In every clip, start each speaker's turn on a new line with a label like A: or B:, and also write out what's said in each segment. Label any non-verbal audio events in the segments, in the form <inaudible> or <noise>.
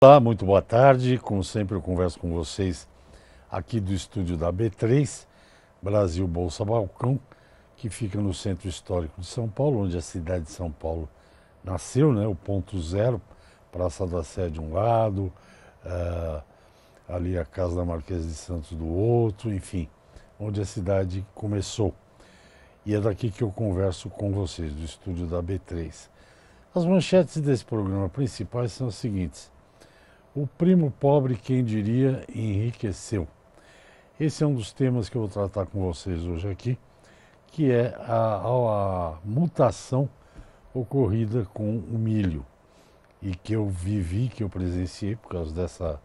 A: Olá, muito boa tarde. Como sempre, eu converso com vocês aqui do estúdio da B3, Brasil Bolsa Balcão, que fica no centro histórico de São Paulo, onde a cidade de São Paulo nasceu, né? o ponto zero, Praça da Sé de um lado, uh, ali a Casa da Marquesa de Santos do outro, enfim, onde a cidade começou. E é daqui que eu converso com vocês, do estúdio da B3. As manchetes desse programa principais são as seguintes. O primo pobre, quem diria, enriqueceu. Esse é um dos temas que eu vou tratar com vocês hoje aqui, que é a, a mutação ocorrida com o milho e que eu vivi, que eu presenciei por causa dessa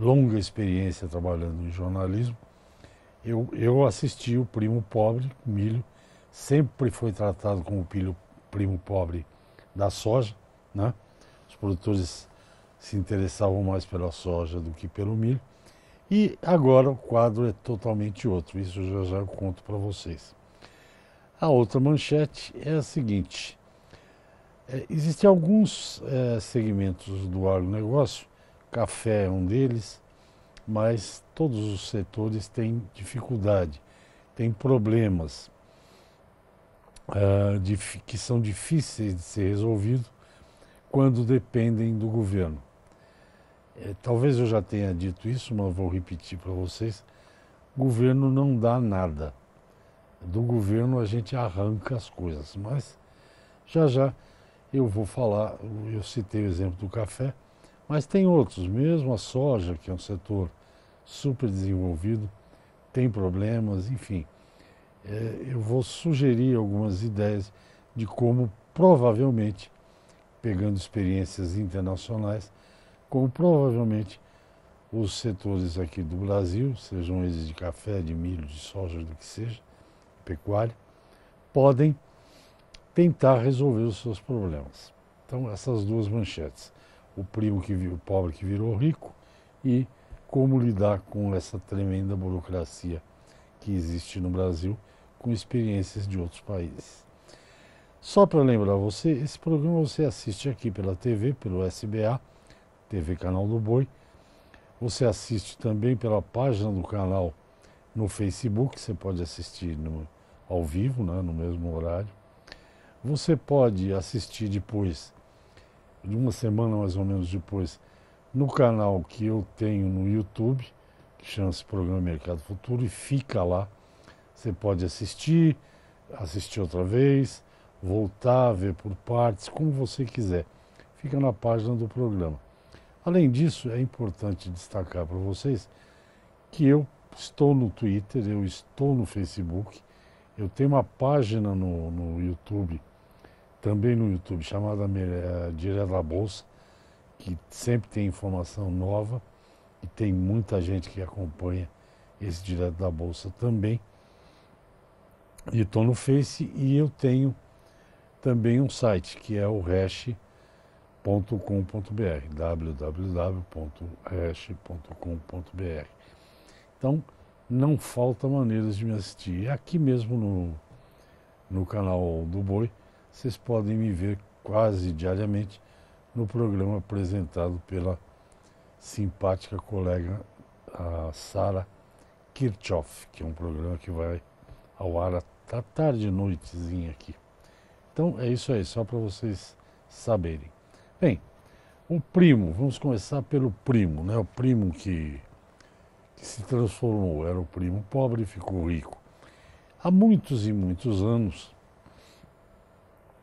A: longa experiência trabalhando em jornalismo. Eu, eu assisti o primo pobre, o milho, sempre foi tratado como o primo pobre da soja, né? Os produtores se interessavam mais pela soja do que pelo milho. E agora o quadro é totalmente outro, isso já já eu conto para vocês. A outra manchete é a seguinte: é, existem alguns é, segmentos do agronegócio, café é um deles, mas todos os setores têm dificuldade, têm problemas é, de, que são difíceis de ser resolvidos quando dependem do governo. É, talvez eu já tenha dito isso, mas vou repetir para vocês: governo não dá nada. Do governo a gente arranca as coisas, mas já já eu vou falar. Eu citei o exemplo do café, mas tem outros, mesmo a soja, que é um setor super desenvolvido, tem problemas, enfim. É, eu vou sugerir algumas ideias de como provavelmente, pegando experiências internacionais, como provavelmente os setores aqui do Brasil, sejam eles de café, de milho, de soja, do que seja, pecuária, podem tentar resolver os seus problemas. Então, essas duas manchetes. O primo que o pobre que virou rico e como lidar com essa tremenda burocracia que existe no Brasil, com experiências de outros países. Só para lembrar você, esse programa você assiste aqui pela TV, pelo SBA TV Canal do Boi. Você assiste também pela página do canal no Facebook, você pode assistir no, ao vivo, né, no mesmo horário. Você pode assistir depois, de uma semana mais ou menos depois, no canal que eu tenho no YouTube, que chama-se Programa Mercado Futuro, e fica lá. Você pode assistir, assistir outra vez, voltar, ver por partes, como você quiser. Fica na página do programa. Além disso, é importante destacar para vocês que eu estou no Twitter, eu estou no Facebook, eu tenho uma página no, no YouTube, também no YouTube, chamada eh, Direto da Bolsa, que sempre tem informação nova e tem muita gente que acompanha esse Direto da Bolsa também. E estou no Face e eu tenho também um site que é o hash hash.com.br, www.hash.com.br. Então, não falta maneiras de me assistir. E aqui mesmo no, no canal do Boi, vocês podem me ver quase diariamente no programa apresentado pela simpática colega Sara Kirchhoff, que é um programa que vai ao ar à tarde, noitezinha aqui. Então é isso aí, só para vocês saberem. Bem, o primo, vamos começar pelo primo, né? O primo que, que se transformou, era o primo pobre e ficou rico. Há muitos e muitos anos,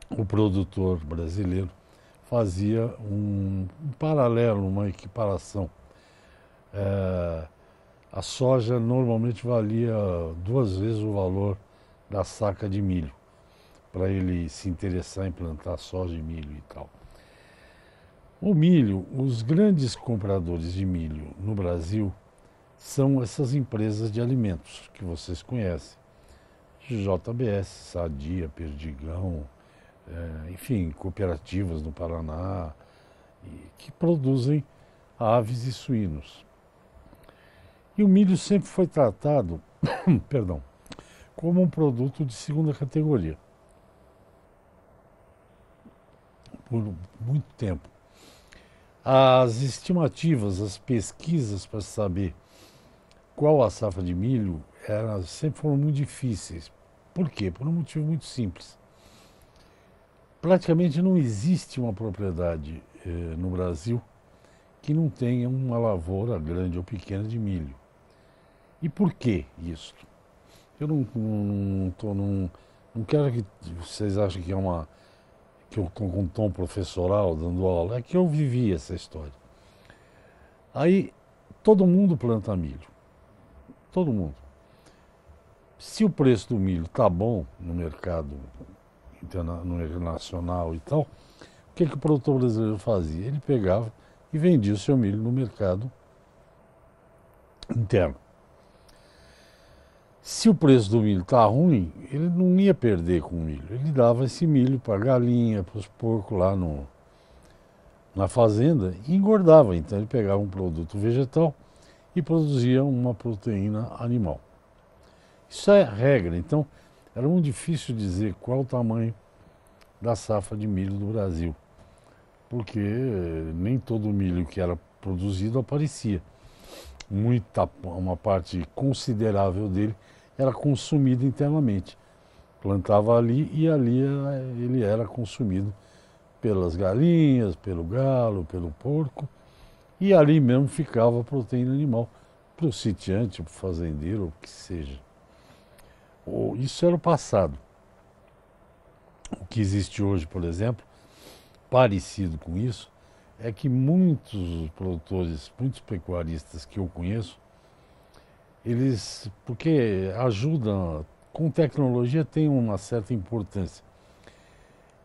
A: o produtor brasileiro fazia um, um paralelo, uma equiparação. É, a soja normalmente valia duas vezes o valor da saca de milho, para ele se interessar em plantar soja e milho e tal. O milho, os grandes compradores de milho no Brasil são essas empresas de alimentos que vocês conhecem. JBS, Sadia, Perdigão, é, enfim, cooperativas no Paraná, que produzem aves e suínos. E o milho sempre foi tratado, <coughs> perdão, como um produto de segunda categoria. Por muito tempo. As estimativas, as pesquisas para saber qual a safra de milho elas sempre foram muito difíceis. Por quê? Por um motivo muito simples. Praticamente não existe uma propriedade eh, no Brasil que não tenha uma lavoura grande ou pequena de milho. E por que isso? Eu não, não, não, tô, não, não quero que vocês achem que é uma que eu, com um tom professoral, dando aula, é que eu vivi essa história. Aí todo mundo planta milho. Todo mundo. Se o preço do milho está bom no mercado internacional e tal, o que, que o produtor brasileiro fazia? Ele pegava e vendia o seu milho no mercado interno. Se o preço do milho está ruim, ele não ia perder com o milho. Ele dava esse milho para galinha, para os porcos lá no, na fazenda e engordava. Então ele pegava um produto vegetal e produzia uma proteína animal. Isso é regra. Então era muito difícil dizer qual o tamanho da safra de milho do Brasil, porque eh, nem todo o milho que era produzido aparecia. Muita, uma parte considerável dele era consumido internamente. Plantava ali e ali eh, ele era consumido pelas galinhas, pelo galo, pelo porco, e ali mesmo ficava a proteína animal para o sitiante, para o fazendeiro, o que seja. Isso era o passado. O que existe hoje, por exemplo, parecido com isso, é que muitos produtores, muitos pecuaristas que eu conheço, eles, porque ajudam, com tecnologia tem uma certa importância.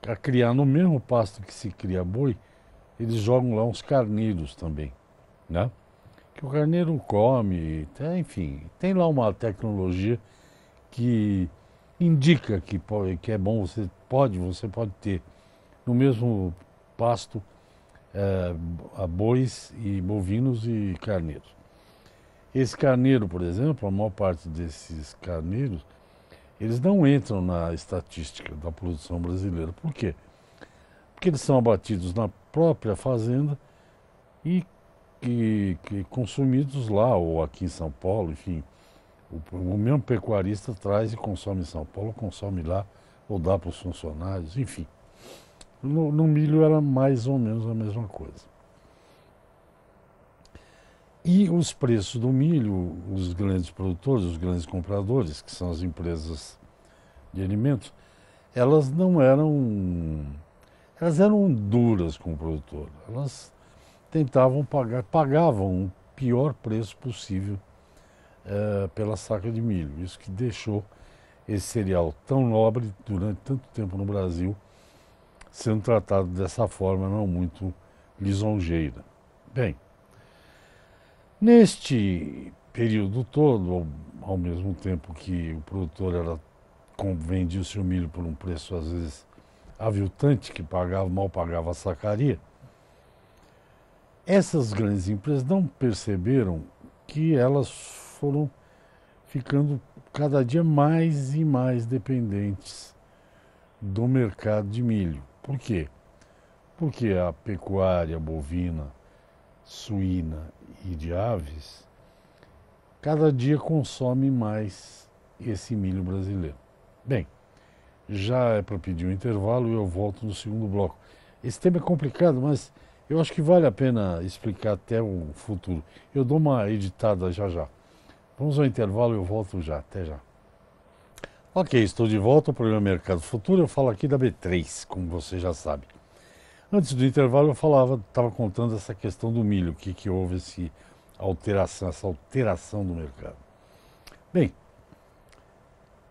A: A criar no mesmo pasto que se cria boi, eles jogam lá uns carneiros também, né? Que o carneiro come, tá, enfim, tem lá uma tecnologia que indica que, pode, que é bom, você pode, você pode ter no mesmo pasto é, bois e bovinos e carneiros. Esse carneiro, por exemplo, a maior parte desses carneiros, eles não entram na estatística da produção brasileira. Por quê? Porque eles são abatidos na própria fazenda e que, consumidos lá ou aqui em São Paulo, enfim. O, o mesmo pecuarista traz e consome em São Paulo, consome lá, ou dá para os funcionários, enfim. No, no milho era mais ou menos a mesma coisa. E os preços do milho os grandes produtores, os grandes compradores, que são as empresas de alimentos, elas não eram. Elas eram duras com o produtor. Elas tentavam pagar, pagavam o pior preço possível é, pela saca de milho. Isso que deixou esse cereal tão nobre durante tanto tempo no Brasil sendo tratado dessa forma não muito lisonjeira. Bem, Neste período todo, ao, ao mesmo tempo que o produtor era, vendia o seu milho por um preço às vezes aviltante, que pagava, mal pagava a sacaria, essas grandes empresas não perceberam que elas foram ficando cada dia mais e mais dependentes do mercado de milho. Por quê? Porque a pecuária bovina suína e de aves, cada dia consome mais esse milho brasileiro. Bem, já é para pedir um intervalo e eu volto no segundo bloco. Esse tema é complicado, mas eu acho que vale a pena explicar até o futuro. Eu dou uma editada já já. Vamos ao intervalo e eu volto já. Até já. Ok, estou de volta ao programa Mercado Futuro. Eu falo aqui da B3, como você já sabe. Antes do intervalo eu falava, estava contando essa questão do milho, o que, que houve esse alteração, essa alteração do mercado. Bem,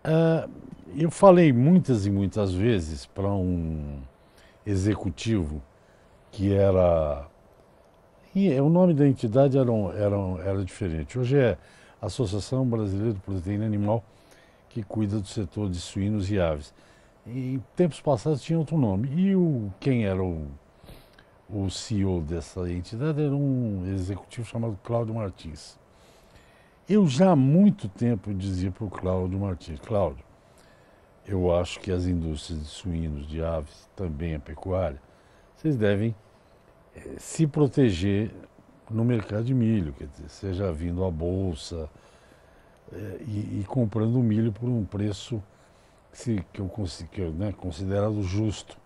A: uh, eu falei muitas e muitas vezes para um executivo que era. E é, o nome da entidade era, era, era diferente. Hoje é Associação Brasileira de Proteína Animal, que cuida do setor de suínos e aves em tempos passados tinha outro nome. E o, quem era o, o CEO dessa entidade era um executivo chamado Cláudio Martins. Eu já há muito tempo dizia para o Cláudio Martins, Cláudio, eu acho que as indústrias de suínos, de aves, também a pecuária, vocês devem eh, se proteger no mercado de milho, quer dizer, seja vindo à bolsa eh, e, e comprando milho por um preço se, que eu, que né, considerado justo,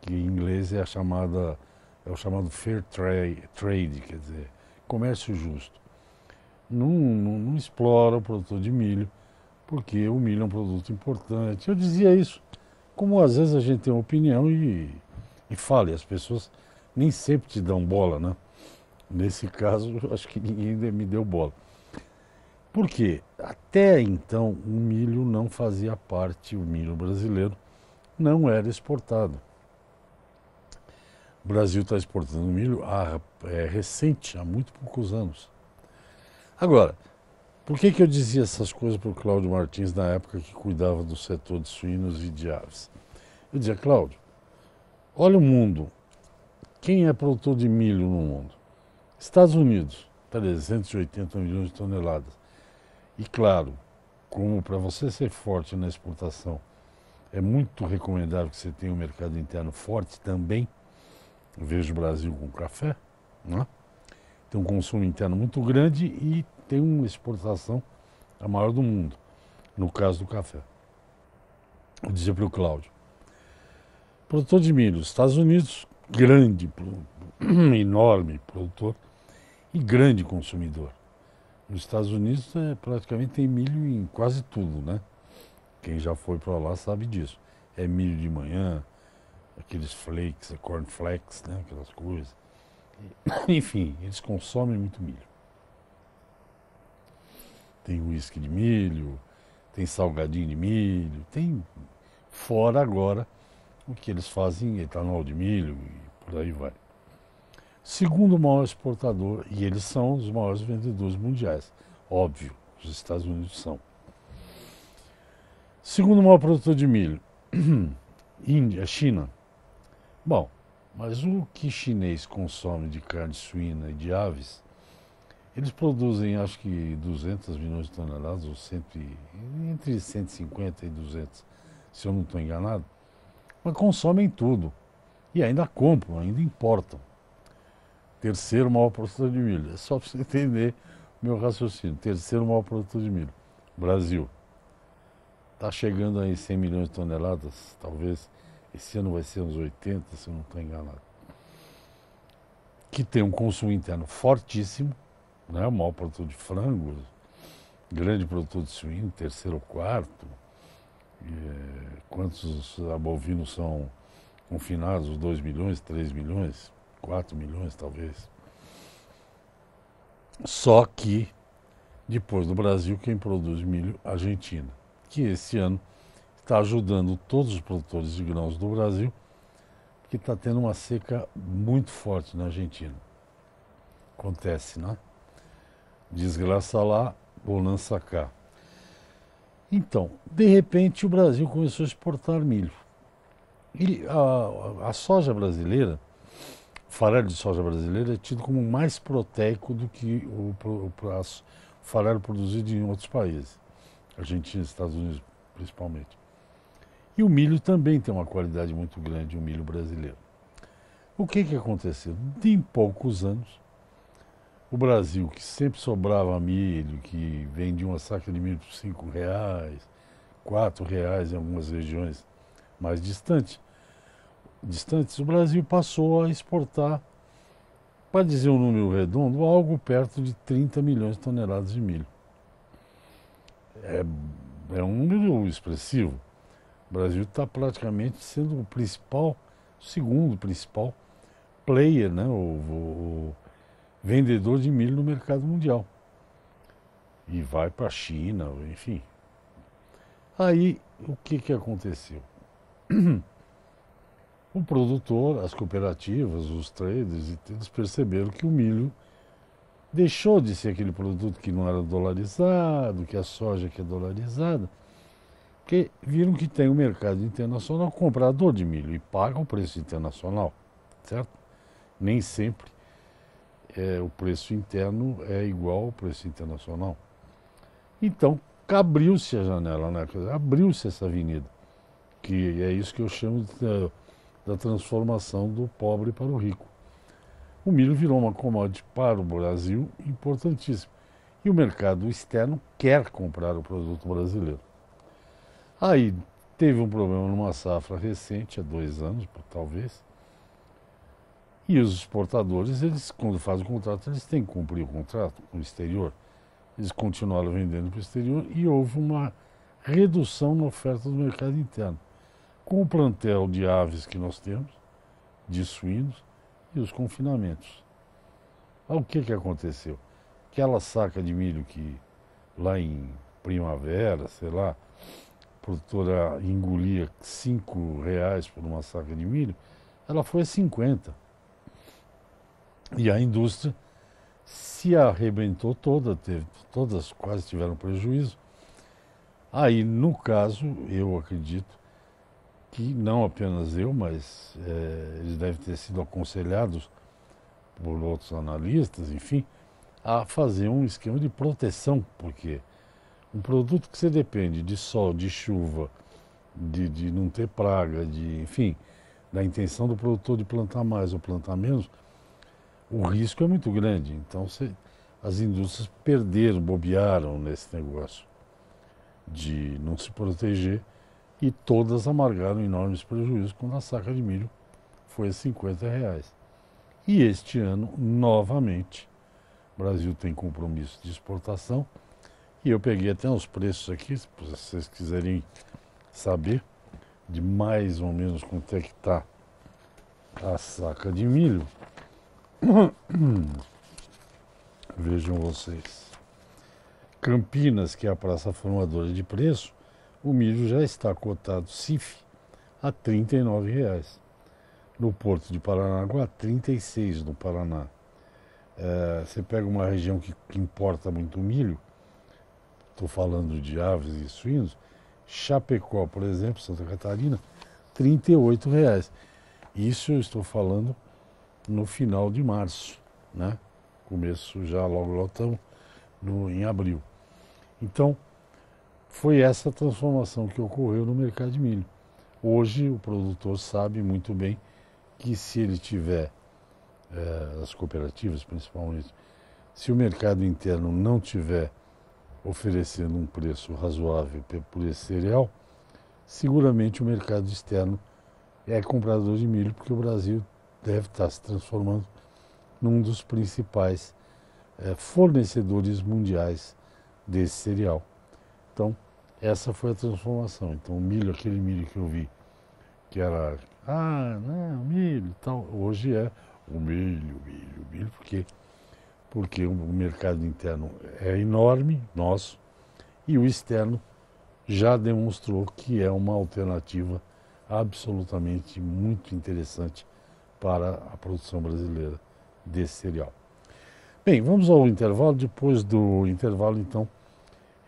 A: que em inglês é a chamada é o chamado fair trade, trade quer dizer, comércio justo. Não, não, não, explora o produtor de milho, porque o milho é um produto importante. Eu dizia isso, como às vezes a gente tem uma opinião e, e fala, e as pessoas nem sempre te dão bola, né? Nesse caso, <laughs> acho que ninguém me deu bola. Por quê? Até então, o milho não fazia parte, o milho brasileiro não era exportado. O Brasil está exportando milho há, é, recente, há muito poucos anos. Agora, por que, que eu dizia essas coisas para o Cláudio Martins na época que cuidava do setor de suínos e de aves? Eu dizia, Cláudio, olha o mundo. Quem é produtor de milho no mundo? Estados Unidos, 380 milhões de toneladas. E claro, como para você ser forte na exportação, é muito recomendável que você tenha um mercado interno forte também. Eu vejo o Brasil com café, né? tem um consumo interno muito grande e tem uma exportação a maior do mundo, no caso do café. vou dizer para o Cláudio, produtor de milho, Estados Unidos, grande, <clears throat> enorme produtor e grande consumidor. Nos Estados Unidos é, praticamente tem milho em quase tudo, né? Quem já foi para lá sabe disso. É milho de manhã, aqueles flakes, é corn flakes, né? Aquelas coisas. <coughs> Enfim, eles consomem muito milho. Tem uísque de milho, tem salgadinho de milho, tem fora agora o que eles fazem, etanol de milho e por aí vai. Segundo maior exportador, e eles são os maiores vendedores mundiais, óbvio, os Estados Unidos são. Segundo maior produtor de milho, <clears throat> Índia, China. Bom, mas o que chinês consome de carne suína e de aves, eles produzem acho que 200 milhões de toneladas, ou 100, entre 150 e 200, se eu não estou enganado. Mas consomem tudo. E ainda compram, ainda importam. Terceiro maior produtor de milho. É só para você <laughs> entender o meu raciocínio. Terceiro maior produtor de milho. Brasil. Está chegando aí 100 milhões de toneladas, talvez. Esse ano vai ser uns 80, se eu não estou enganado. Que tem um consumo interno fortíssimo, né? o maior produtor de frango, grande produtor de suíno, terceiro ou quarto. É, quantos abovinos são confinados? 2 milhões, 3 milhões? 4 milhões talvez. Só que, depois do Brasil, quem produz milho? Argentina, que esse ano está ajudando todos os produtores de grãos do Brasil, que está tendo uma seca muito forte na Argentina. Acontece, né? Desgraça lá, bonança cá. Então, de repente, o Brasil começou a exportar milho. E a, a soja brasileira farelo de soja brasileiro é tido como mais proteico do que o, o, o farelo produzido em outros países, Argentina, Estados Unidos principalmente. E o milho também tem uma qualidade muito grande, o milho brasileiro. O que, que aconteceu? em poucos anos, o Brasil, que sempre sobrava milho, que vendia uma saca de milho por cinco reais, quatro reais em algumas regiões mais distantes, distantes, o Brasil passou a exportar, para dizer um número redondo, algo perto de 30 milhões de toneladas de milho. É, é um número expressivo. O Brasil está praticamente sendo o principal, o segundo principal player, né, o, o, o vendedor de milho no mercado mundial. E vai para a China, enfim. Aí, o que, que aconteceu? <clears throat> O produtor, as cooperativas, os traders, eles perceberam que o milho deixou de ser aquele produto que não era dolarizado, que a soja que é dolarizada, porque viram que tem o um mercado internacional comprador de milho e paga o preço internacional, certo? Nem sempre é, o preço interno é igual ao preço internacional. Então, abriu-se a janela, né? abriu-se essa avenida, que é isso que eu chamo de eh, da transformação do pobre para o rico. O milho virou uma commodity para o Brasil importantíssima e o mercado externo quer comprar o produto brasileiro. Aí teve um problema numa safra recente, há dois anos talvez, e os exportadores, eles quando fazem o contrato, eles têm que cumprir o contrato com o exterior. Eles continuaram vendendo para o exterior e houve uma redução na oferta do mercado interno com o plantel de aves que nós temos, de suínos e os confinamentos. O que, que aconteceu? Aquela saca de milho que lá em primavera, sei lá, a produtora engolia 5 reais por uma saca de milho, ela foi a 50. E a indústria se arrebentou toda, teve, todas quase tiveram prejuízo. Aí, no caso, eu acredito que não apenas eu, mas é, eles devem ter sido aconselhados por outros analistas, enfim, a fazer um esquema de proteção, porque um produto que você depende de sol, de chuva, de, de não ter praga, de enfim, da intenção do produtor de plantar mais ou plantar menos, o risco é muito grande. Então você, as indústrias perderam, bobearam nesse negócio de não se proteger e todas amargaram enormes prejuízos quando a saca de milho foi a 50 reais. E este ano, novamente, o Brasil tem compromisso de exportação e eu peguei até uns preços aqui, se vocês quiserem saber de mais ou menos quanto é que está a saca de milho. <coughs> Vejam vocês. Campinas, que é a praça formadora de preço, o milho já está cotado CIF a R$ 39,00. No porto de Paranaguá, R$ 36,00 no Paraná. É, você pega uma região que, que importa muito milho, estou falando de aves e suínos, Chapecó, por exemplo, Santa Catarina, R$ 38,00. Isso eu estou falando no final de março, né? Começo já logo lotão no, em abril. Então, foi essa transformação que ocorreu no mercado de milho. Hoje o produtor sabe muito bem que se ele tiver eh, as cooperativas principalmente, se o mercado interno não tiver oferecendo um preço razoável por esse cereal, seguramente o mercado externo é comprador de milho, porque o Brasil deve estar se transformando num dos principais eh, fornecedores mundiais desse cereal. Então, essa foi a transformação. Então, o milho, aquele milho que eu vi, que era, ah, não né, milho e tal, hoje é o milho, milho, milho, porque porque o mercado interno é enorme, nosso, e o externo já demonstrou que é uma alternativa absolutamente muito interessante para a produção brasileira desse cereal. Bem, vamos ao intervalo. Depois do intervalo, então,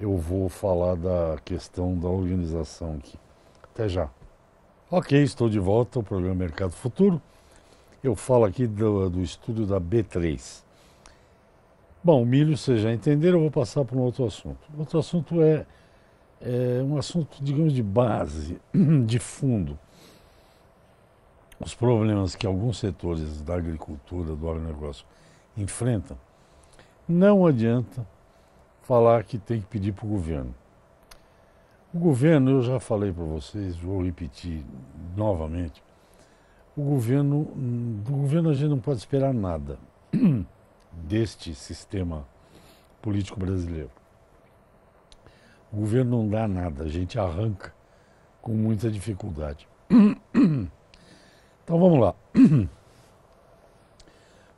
A: eu vou falar da questão da organização aqui. Até já. Ok, estou de volta ao programa Mercado Futuro. Eu falo aqui do, do estúdio da B3. Bom, milho, vocês já entenderam, eu vou passar para um outro assunto. Outro assunto é, é um assunto, digamos, de base, <clears throat> de fundo. Os problemas que alguns setores da agricultura, do agronegócio enfrentam, não adianta falar que tem que pedir para o governo. O governo, eu já falei para vocês, vou repetir novamente, o governo, do governo a gente não pode esperar nada <clears throat> deste sistema político brasileiro. O governo não dá nada, a gente arranca com muita dificuldade. <clears throat> Então vamos lá. <clears throat>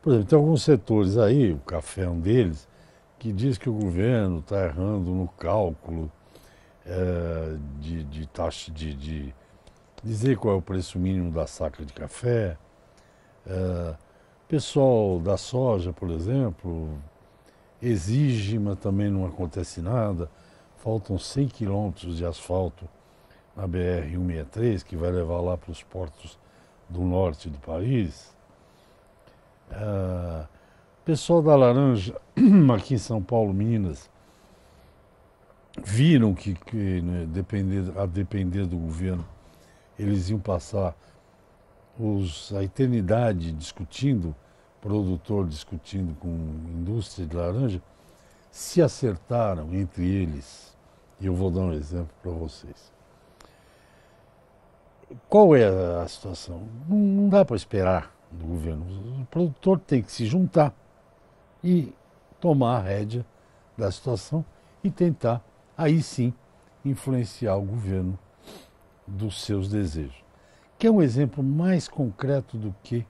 A: Por exemplo, tem alguns setores aí, o café é um deles, que diz que o governo está errando no cálculo é, de, de taxa de, de, dizer qual é o preço mínimo da saca de café. É, pessoal da soja, por exemplo, exige, mas também não acontece nada. Faltam 100 quilômetros de asfalto na BR-163, que vai levar lá para os portos do norte do país. Uh, pessoal da Laranja, <clears throat> aqui em São Paulo, Minas, viram que, que né, depender, a depender do governo, eles iam passar os, a eternidade discutindo, produtor discutindo com indústria de laranja, se acertaram entre eles. E eu vou dar um exemplo para vocês. Qual é a situação? Não dá para esperar do governo. O produtor tem que se juntar e tomar a rédea da situação e tentar, aí sim, influenciar o governo dos seus desejos. Que é um exemplo mais concreto do que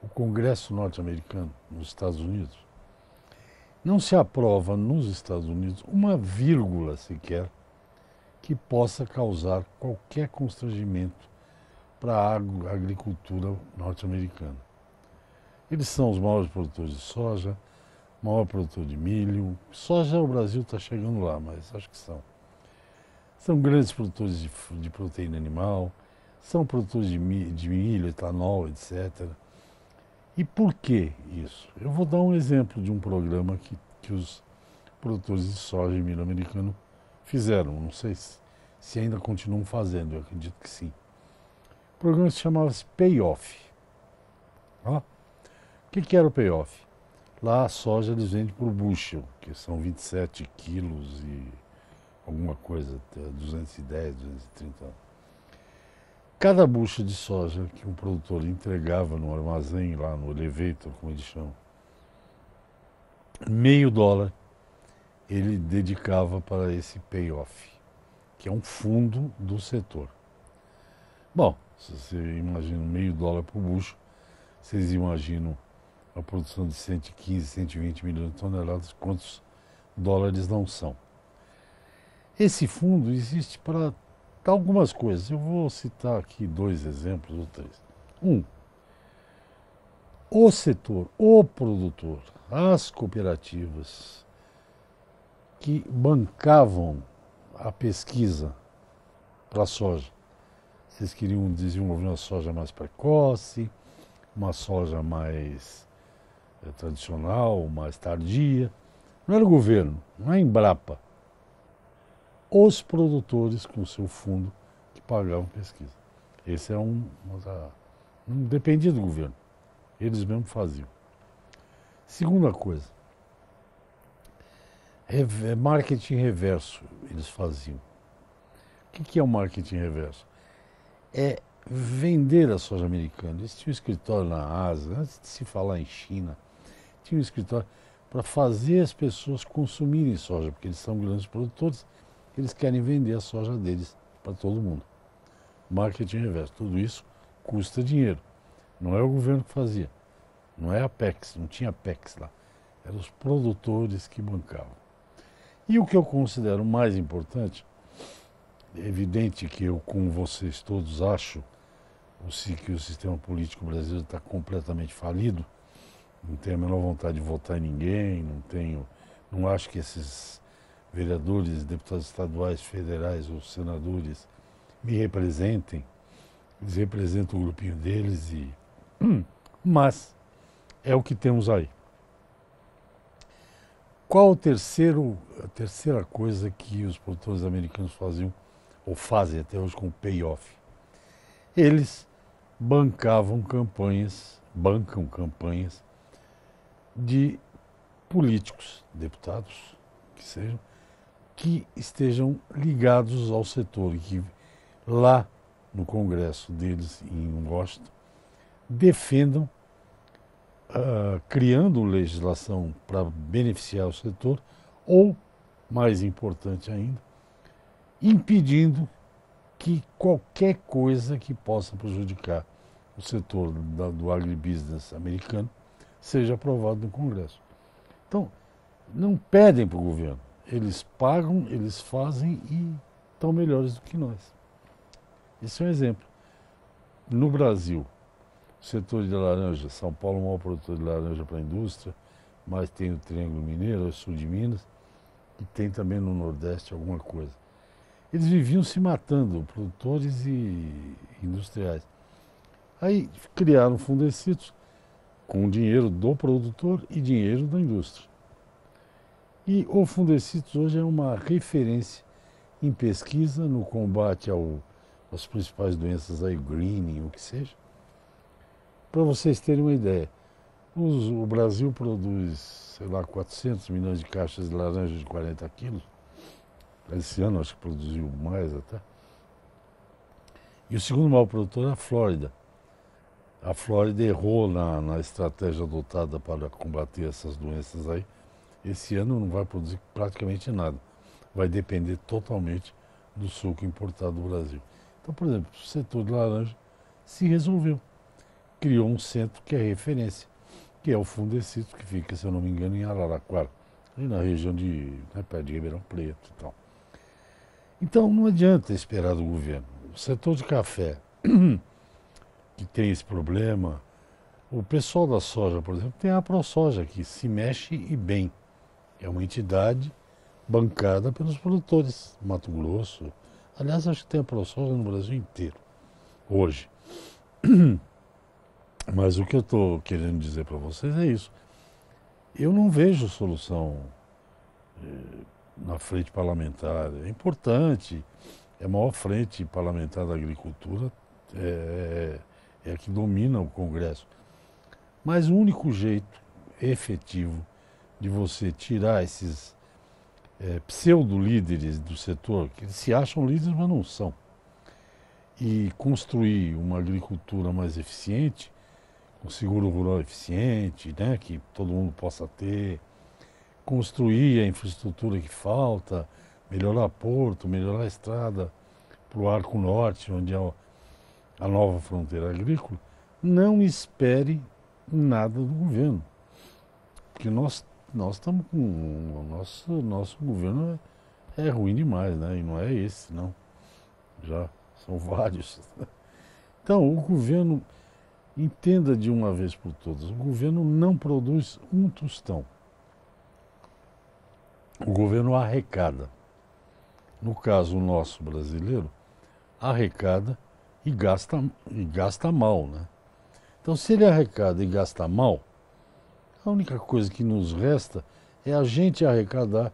A: o Congresso norte-americano nos Estados Unidos. Não se aprova nos Estados Unidos uma vírgula sequer que possa causar qualquer constrangimento para a agricultura norte-americana. Eles são os maiores produtores de soja, maior produtor de milho. Soja o Brasil está chegando lá, mas acho que são. São grandes produtores de, de proteína animal, são produtores de milho, de milho, etanol, etc. E por que isso? Eu vou dar um exemplo de um programa que, que os produtores de soja e milho americano fizeram. Não sei se, se ainda continuam fazendo, eu acredito que sim. O programa se chamava Payoff. O que, que era o payoff? Lá a soja eles vendem por bushel, que são 27 quilos e alguma coisa, 210, 230. Cada bucha de soja que um produtor entregava no armazém, lá no elevator, como eles chamam, meio dólar ele dedicava para esse payoff, que é um fundo do setor. Bom, se você imagina meio dólar por bucho, vocês imaginam a produção de 115, 120 milhões de toneladas, quantos dólares não são. Esse fundo existe para algumas coisas. Eu vou citar aqui dois exemplos ou três. Um, o setor, o produtor, as cooperativas que bancavam a pesquisa para a soja. Vocês queriam desenvolver uma soja mais precoce, uma soja mais eh, tradicional, mais tardia. Não era o governo, não é a Embrapa. Os produtores com o seu fundo que pagavam pesquisa. Esse é um. Ah, não dependia do governo. Eles mesmos faziam. Segunda coisa, é marketing reverso eles faziam. O que é o marketing reverso? É vender ações americanas. Eles tinham um escritório na Ásia, antes de se falar em China, tinha um escritório para fazer as pessoas consumirem soja, porque eles são grandes produtores, eles querem vender a soja deles para todo mundo. Marketing reverso, tudo isso custa dinheiro. Não é o governo que fazia, não é a PEX, não tinha PEX lá. Eram os produtores que bancavam. E o que eu considero mais importante, é evidente que eu, com vocês todos, acho que o sistema político brasileiro está completamente falido não tenho a menor vontade de votar em ninguém, não tenho, não acho que esses vereadores, deputados estaduais, federais ou senadores me representem. Eles representam o grupinho deles e hum, mas é o que temos aí. Qual o terceiro, a terceira coisa que os produtores americanos faziam ou fazem até hoje com payoff? Eles bancavam campanhas, bancam campanhas de políticos, deputados que sejam, que estejam ligados ao setor e que lá no congresso deles em Washington defendam uh, criando legislação para beneficiar o setor ou mais importante ainda impedindo que qualquer coisa que possa prejudicar o setor da, do agribusiness americano seja aprovado no Congresso. Então, não pedem para o governo. Eles pagam, eles fazem e estão melhores do que nós. Esse é um exemplo. No Brasil, o setor de laranja, São Paulo é o maior produtor de laranja para a indústria, mas tem o Triângulo Mineiro, é o sul de Minas, e tem também no Nordeste alguma coisa. Eles viviam se matando, produtores e industriais. Aí criaram fundecitos com dinheiro do produtor e dinheiro da indústria. E o Fundecitos hoje é uma referência em pesquisa no combate ao, às principais doenças aí, greening, o que seja. Para vocês terem uma ideia, os, o Brasil produz, sei lá, 400 milhões de caixas de laranja de 40 quilos. Esse ano acho que produziu mais até. E o segundo maior produtor é a Flórida, a Flórida errou na, na estratégia adotada para combater essas doenças aí. Esse ano não vai produzir praticamente nada. Vai depender totalmente do suco importado do Brasil. Então, por exemplo, o setor de laranja se resolveu. Criou um centro que é referência, que é o Fundecito, que fica, se eu não me engano, em Araraquara, ali na região de, né, perto de Ribeirão Preto e tal. Então, não adianta esperar do governo. O setor de café <clears throat> que tem esse problema. O pessoal da soja, por exemplo, tem a ProSoja, que se mexe e bem. É uma entidade bancada pelos produtores Mato Grosso. Aliás, acho que tem a ProSoja no Brasil inteiro, hoje. <clears throat> Mas o que eu estou querendo dizer para vocês é isso. Eu não vejo solução eh, na frente parlamentar. É importante, é a maior frente parlamentar da agricultura. É, é é que domina o Congresso. Mas o único jeito efetivo de você tirar esses é, pseudo-líderes do setor, que se acham líderes, mas não são, e construir uma agricultura mais eficiente, um seguro rural eficiente, né, que todo mundo possa ter, construir a infraestrutura que falta, melhorar porto, melhorar a estrada para o Arco Norte, onde é a nova fronteira agrícola, não espere nada do governo. Porque nós nós estamos com. O nosso, nosso governo é, é ruim demais, né? E não é esse, não. Já são <laughs> vários. Então, o governo, entenda de uma vez por todas, o governo não produz um tostão. O governo arrecada. No caso nosso brasileiro, arrecada e gasta, e gasta mal. Né? Então, se ele arrecada e gasta mal, a única coisa que nos resta é a gente arrecadar